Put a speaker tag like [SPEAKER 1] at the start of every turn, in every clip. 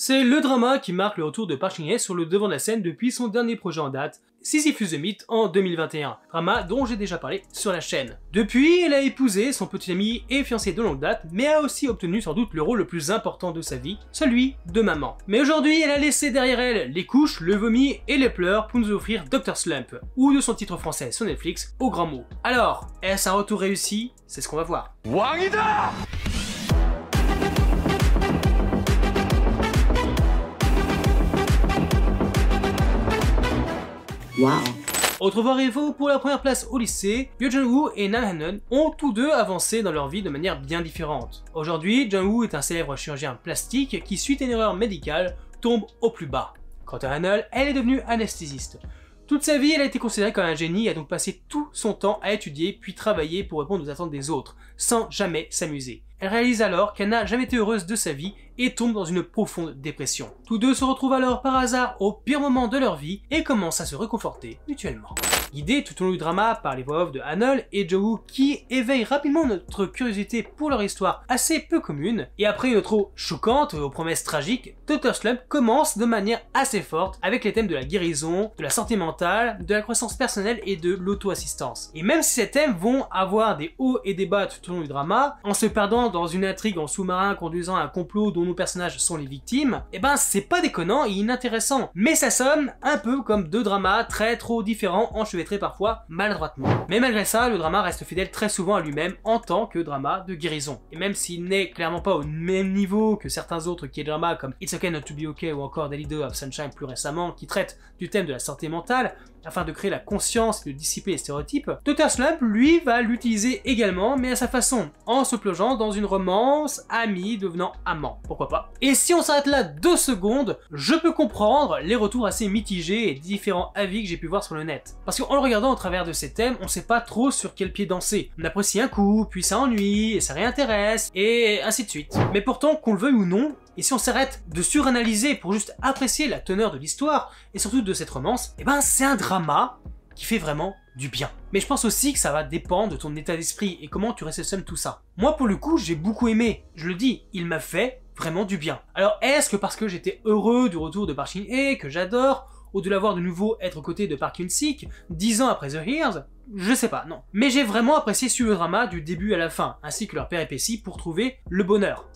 [SPEAKER 1] C'est le drama qui marque le retour de Park Shin-hye sur le devant de la scène depuis son dernier projet en date, Sisyphus the Myth en 2021, drama dont j'ai déjà parlé sur la chaîne. Depuis, elle a épousé son petit ami et fiancé de longue date, mais a aussi obtenu sans doute le rôle le plus important de sa vie, celui de maman. Mais aujourd'hui, elle a laissé derrière elle les couches, le vomi et les pleurs pour nous offrir Dr Slump, ou de son titre français sur Netflix, au grand mot. Alors, est-ce un retour réussi C'est ce qu'on va voir. Wangida Wow. Autrefois pour la première place au lycée, Yoo jung et Nam ont tous deux avancé dans leur vie de manière bien différente. Aujourd'hui, Jung-woo est un célèbre chirurgien plastique qui, suite à une erreur médicale, tombe au plus bas. Quant à Hanul, elle est devenue anesthésiste. Toute sa vie, elle a été considérée comme un génie et a donc passé tout son temps à étudier puis travailler pour répondre aux attentes des autres, sans jamais s'amuser. Elle réalise alors qu'elle n'a jamais été heureuse de sa vie et tombe dans une profonde dépression. Tous deux se retrouvent alors par hasard au pire moment de leur vie et commencent à se réconforter mutuellement. Guidés tout au long du drama par les voix off de Hanol et Joe qui éveillent rapidement notre curiosité pour leur histoire assez peu commune, et après une trop choquante aux promesses tragiques, Dr. Slump commence de manière assez forte avec les thèmes de la guérison, de la santé mentale, de la croissance personnelle et de l'auto-assistance. Et même si ces thèmes vont avoir des hauts et des bas tout au long du drama, en se perdant dans une intrigue en sous-marin conduisant à un complot dont nos personnages sont les victimes, eh ben c'est pas déconnant et inintéressant, mais ça sonne un peu comme deux dramas très trop différents, enchevêtrés parfois maladroitement. Mais malgré ça, le drama reste fidèle très souvent à lui-même en tant que drama de guérison. Et même s'il n'est clairement pas au même niveau que certains autres qui dramas comme It's Okay Not To Be Okay ou encore Daily 2 of Sunshine plus récemment qui traitent du thème de la santé mentale, afin de créer la conscience et de dissiper les stéréotypes, Dr. Slump, lui, va l'utiliser également, mais à sa façon, en se plongeant dans une romance amie devenant amant, pourquoi pas. Et si on s'arrête là deux secondes, je peux comprendre les retours assez mitigés et différents avis que j'ai pu voir sur le net. Parce qu'en le regardant au travers de ces thèmes, on sait pas trop sur quel pied danser. On apprécie un coup, puis ça ennuie, et ça réintéresse, et ainsi de suite. Mais pourtant, qu'on le veuille ou non, et si on s'arrête de suranalyser pour juste apprécier la teneur de l'histoire, et surtout de cette romance, eh ben c'est un drama qui fait vraiment du bien. Mais je pense aussi que ça va dépendre de ton état d'esprit et comment tu réceptionnes tout ça. Moi pour le coup j'ai beaucoup aimé, je le dis, il m'a fait vraiment du bien. Alors est-ce que parce que j'étais heureux du retour de Park shin que j'adore, ou de voir de nouveau être aux côtés de Park Hyun-sik, ans après The Hears, je sais pas, non. Mais j'ai vraiment apprécié ce le drama du début à la fin, ainsi que leur péripétie pour trouver le bonheur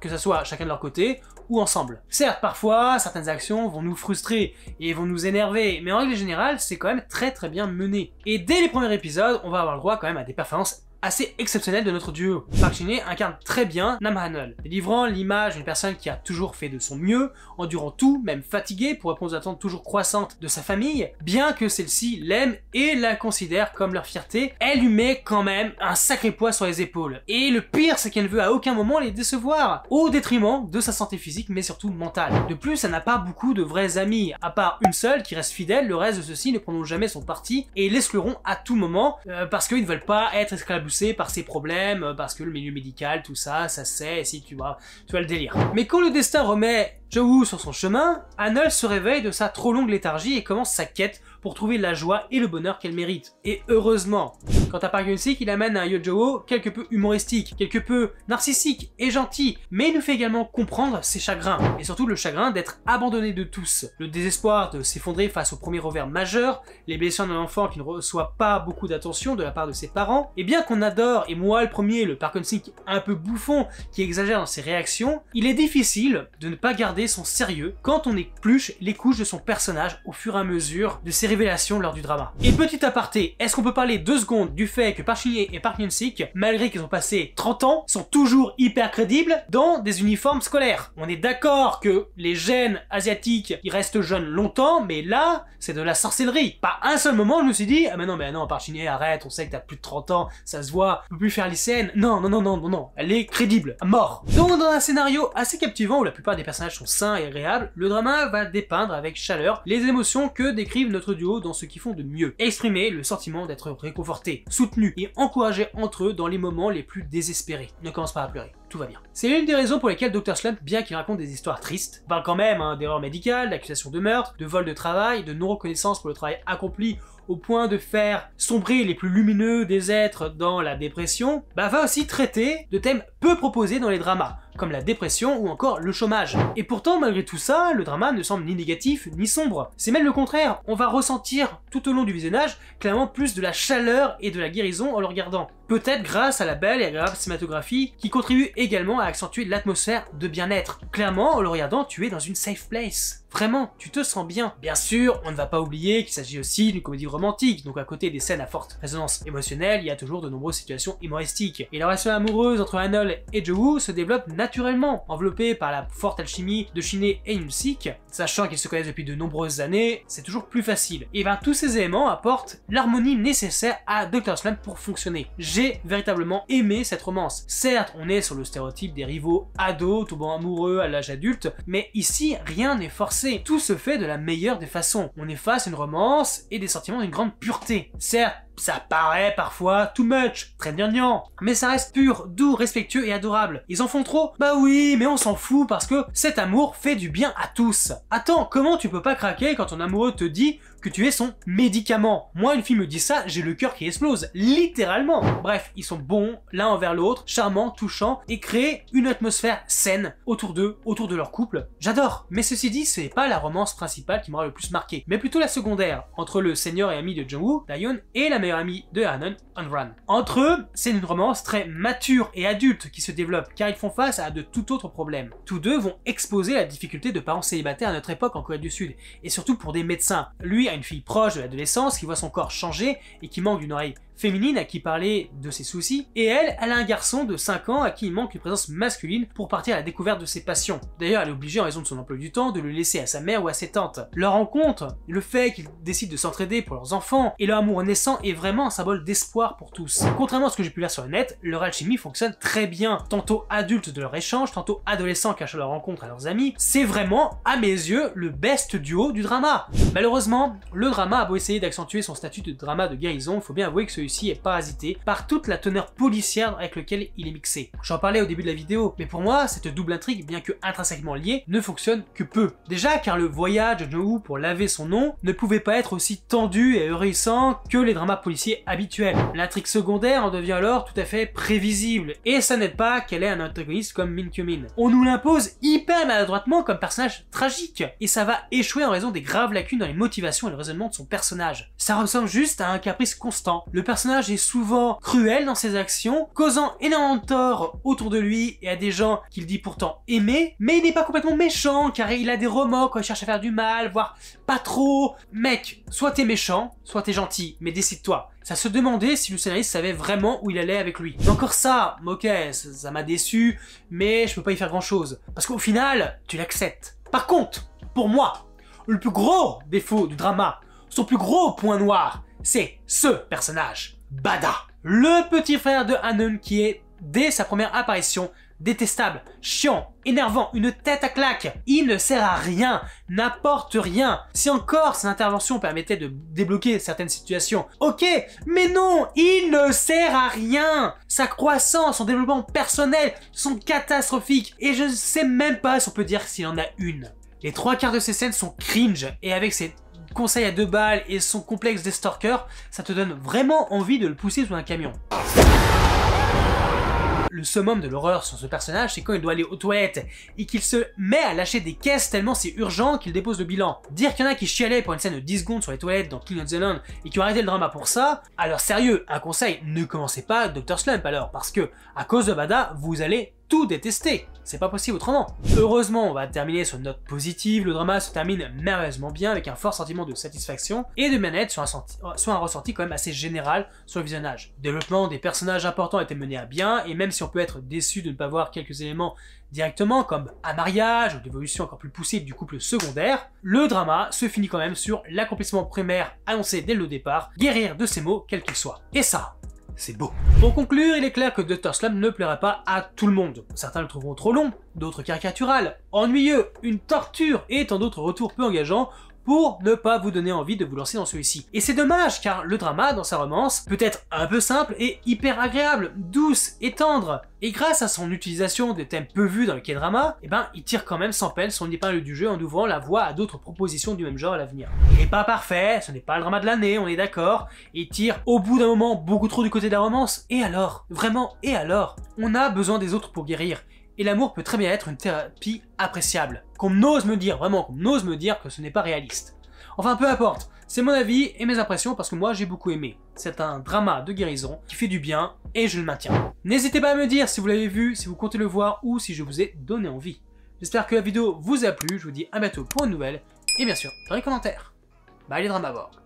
[SPEAKER 1] que ce soit chacun de leur côté ou ensemble. Certes, parfois, certaines actions vont nous frustrer et vont nous énerver, mais en règle générale, c'est quand même très très bien mené. Et dès les premiers épisodes, on va avoir le droit quand même à des performances assez exceptionnel de notre duo. Park shin incarne très bien Nam livrant l'image d'une personne qui a toujours fait de son mieux, endurant tout, même fatiguée, pour répondre aux attentes toujours croissantes de sa famille, bien que celle-ci l'aime et la considère comme leur fierté, elle lui met quand même un sacré poids sur les épaules. Et le pire, c'est qu'elle ne veut à aucun moment les décevoir, au détriment de sa santé physique, mais surtout mentale. De plus, elle n'a pas beaucoup de vrais amis, à part une seule qui reste fidèle, le reste de ceux-ci ne prendront jamais son parti et l'escleront à tout moment, euh, parce qu'ils ne veulent pas être esclaboussés par ses problèmes, parce que le milieu médical, tout ça, ça sait, si tu vois, tu vois le délire. Mais quand le destin remet sur son chemin, Annel se réveille de sa trop longue léthargie et commence sa quête pour trouver la joie et le bonheur qu'elle mérite. Et heureusement Quant à Park il amène un Yojo quelque peu humoristique, quelque peu narcissique et gentil, mais il nous fait également comprendre ses chagrins, et surtout le chagrin d'être abandonné de tous, le désespoir de s'effondrer face au premier revers majeur, les blessures d'un enfant qui ne reçoit pas beaucoup d'attention de la part de ses parents, et bien qu'on adore, et moi le premier, le Park un peu bouffon qui exagère dans ses réactions, il est difficile de ne pas garder sont sérieux quand on épluche les couches de son personnage au fur et à mesure de ses révélations lors du drama. Et petit aparté, est-ce qu'on peut parler deux secondes du fait que Parchinier et Park Hyun-sik, malgré qu'ils ont passé 30 ans, sont toujours hyper crédibles dans des uniformes scolaires On est d'accord que les gènes asiatiques, ils restent jeunes longtemps, mais là, c'est de la sorcellerie. Pas un seul moment, je me suis dit, ah mais non, mais non, Parchinier, arrête, on sait que t'as plus de 30 ans, ça se voit, tu peux plus faire lycéenne. Non, non, non, non, non, non, elle est crédible, à mort. Donc dans un scénario assez captivant où la plupart des personnages sont sain et agréable, le drama va dépeindre avec chaleur les émotions que décrivent notre duo dans ce qu'ils font de mieux. Exprimer le sentiment d'être réconforté, soutenu et encouragé entre eux dans les moments les plus désespérés. Ne commence pas à pleurer va bien. C'est l'une des raisons pour lesquelles Dr. Slump, bien qu'il raconte des histoires tristes, parle quand même hein, d'erreurs médicales, d'accusations de meurtre, de vol de travail, de non-reconnaissance pour le travail accompli au point de faire sombrer les plus lumineux des êtres dans la dépression, bah va aussi traiter de thèmes peu proposés dans les dramas, comme la dépression ou encore le chômage. Et pourtant, malgré tout ça, le drama ne semble ni négatif ni sombre. C'est même le contraire, on va ressentir tout au long du visionnage clairement plus de la chaleur et de la guérison en le regardant. Peut-être grâce à la belle et agréable cinématographie qui contribue également à accentuer l'atmosphère de bien-être. Clairement, en le regardant, tu es dans une safe place. Vraiment, tu te sens bien. Bien sûr, on ne va pas oublier qu'il s'agit aussi d'une comédie romantique, donc à côté des scènes à forte résonance émotionnelle, il y a toujours de nombreuses situations humoristiques. Et la relation amoureuse entre Hanol et Jowu se développe naturellement, enveloppée par la forte alchimie de Shiné et Yumsik. Sachant qu'ils se connaissent depuis de nombreuses années, c'est toujours plus facile. Et bien tous ces éléments apportent l'harmonie nécessaire à Dr. Slump pour fonctionner. J'ai véritablement aimé cette romance. Certes, on est sur le stéréotype des rivaux ados, tombant amoureux à l'âge adulte, mais ici, rien n'est forcé tout se fait de la meilleure des façons. On efface une romance et des sentiments d'une grande pureté. Certes, ça paraît parfois too much, très gnangnan, mais ça reste pur, doux, respectueux et adorable. Ils en font trop Bah oui, mais on s'en fout parce que cet amour fait du bien à tous. Attends, comment tu peux pas craquer quand ton amoureux te dit que tu es son médicament. Moi, une fille me dit ça, j'ai le cœur qui explose, littéralement. Bref, ils sont bons l'un envers l'autre, charmants, touchants, et créent une atmosphère saine autour d'eux, autour de leur couple. J'adore. Mais ceci dit, c'est pas la romance principale qui m'aura le plus marqué, mais plutôt la secondaire, entre le seigneur et ami de Jungwoo, Dayeon, et la meilleur de Hanon Onran. Entre eux, c'est une romance très mature et adulte qui se développe car ils font face à de tout autres problèmes. Tous deux vont exposer la difficulté de parents célibataires à notre époque en Corée du Sud et surtout pour des médecins. Lui a une fille proche de l'adolescence qui voit son corps changer et qui manque d'une oreille féminine à qui parler de ses soucis, et elle, elle a un garçon de 5 ans à qui il manque une présence masculine pour partir à la découverte de ses passions. D'ailleurs, elle est obligée en raison de son emploi du temps de le laisser à sa mère ou à ses tantes. Leur rencontre, le fait qu'ils décident de s'entraider pour leurs enfants et leur amour naissant est vraiment un symbole d'espoir pour tous. Contrairement à ce que j'ai pu lire sur le net, leur alchimie fonctionne très bien, tantôt adultes de leur échange, tantôt adolescent cachant leur rencontre à leurs amis, c'est vraiment, à mes yeux, le best duo du drama. Malheureusement, le drama a beau essayer d'accentuer son statut de drama de guérison, il faut bien avouer que ce celui est parasité par toute la teneur policière avec laquelle il est mixé. J'en parlais au début de la vidéo, mais pour moi, cette double intrigue, bien que intrinsèquement liée, ne fonctionne que peu. Déjà car le voyage de John pour laver son nom ne pouvait pas être aussi tendu et heurissant que les dramas policiers habituels. L'intrigue secondaire en devient alors tout à fait prévisible, et ça n'aide pas qu'elle ait un antagoniste comme Min Kyu-min. On nous l'impose hyper maladroitement comme personnage tragique, et ça va échouer en raison des graves lacunes dans les motivations et le raisonnement de son personnage. Ça ressemble juste à un caprice constant personnage est souvent cruel dans ses actions, causant énormément de tort autour de lui et à des gens qu'il dit pourtant aimer, mais il n'est pas complètement méchant car il a des remords quand il cherche à faire du mal, voire pas trop. Mec, soit t'es méchant, soit t'es gentil, mais décide-toi ça se demandait si le scénariste savait vraiment où il allait avec lui. encore ça, ok, ça m'a déçu, mais je peux pas y faire grand chose. Parce qu'au final, tu l'acceptes. Par contre, pour moi, le plus gros défaut du drama, son plus gros point noir, c'est ce personnage, Bada, le petit frère de Hanun qui est, dès sa première apparition, détestable, chiant, énervant, une tête à claque. Il ne sert à rien, n'apporte rien. Si encore son intervention permettait de débloquer certaines situations, ok, mais non, il ne sert à rien. Sa croissance, son développement personnel sont catastrophiques et je ne sais même pas si on peut dire s'il en a une. Les trois quarts de ses scènes sont cringe et avec cette Conseil à deux balles et son complexe des stalkers, ça te donne vraiment envie de le pousser sous un camion. Le summum de l'horreur sur ce personnage, c'est quand il doit aller aux toilettes et qu'il se met à lâcher des caisses tellement c'est urgent qu'il dépose le bilan. Dire qu'il y en a qui chialaient pour une scène de 10 secondes sur les toilettes dans King of the Land et qui ont arrêté le drama pour ça, alors sérieux, un conseil, ne commencez pas Dr. Slump alors, parce que à cause de Bada, vous allez détester. C'est pas possible autrement. Heureusement, on va terminer sur une note positive. Le drama se termine merveilleusement bien avec un fort sentiment de satisfaction et de manette sur un, ressenti quand même assez général sur le visionnage. développement des personnages importants été mené à bien et même si on peut être déçu de ne pas voir quelques éléments directement comme un mariage ou l'évolution encore plus poussée du couple secondaire, le drama se finit quand même sur l'accomplissement primaire annoncé dès le départ, guérir de ses maux quels qu'ils soient. Et ça, c'est beau. Pour conclure, il est clair que Dr. Slam ne plaira pas à tout le monde. Certains le trouveront trop long, d'autres caricatural, ennuyeux, une torture, et tant d'autres retours peu engageants pour ne pas vous donner envie de vous lancer dans celui-ci. Et c'est dommage car le drama dans sa romance peut être un peu simple et hyper agréable, douce et tendre. Et grâce à son utilisation des thèmes peu vus dans le K-drama, eh ben, il tire quand même sans peine son épingle du jeu en ouvrant la voie à d'autres propositions du même genre à l'avenir. Il n'est pas parfait, ce n'est pas le drama de l'année, on est d'accord, il tire au bout d'un moment beaucoup trop du côté de la romance, et alors Vraiment, et alors On a besoin des autres pour guérir, et l'amour peut très bien être une thérapie appréciable. Qu'on n'ose me dire, vraiment, qu'on n'ose me dire que ce n'est pas réaliste. Enfin, peu importe, c'est mon avis et mes impressions parce que moi j'ai beaucoup aimé. C'est un drama de guérison qui fait du bien et je le maintiens. N'hésitez pas à me dire si vous l'avez vu, si vous comptez le voir ou si je vous ai donné envie. J'espère que la vidéo vous a plu, je vous dis à bientôt pour une nouvelle et bien sûr dans les commentaires. Bye bah, les dramabores.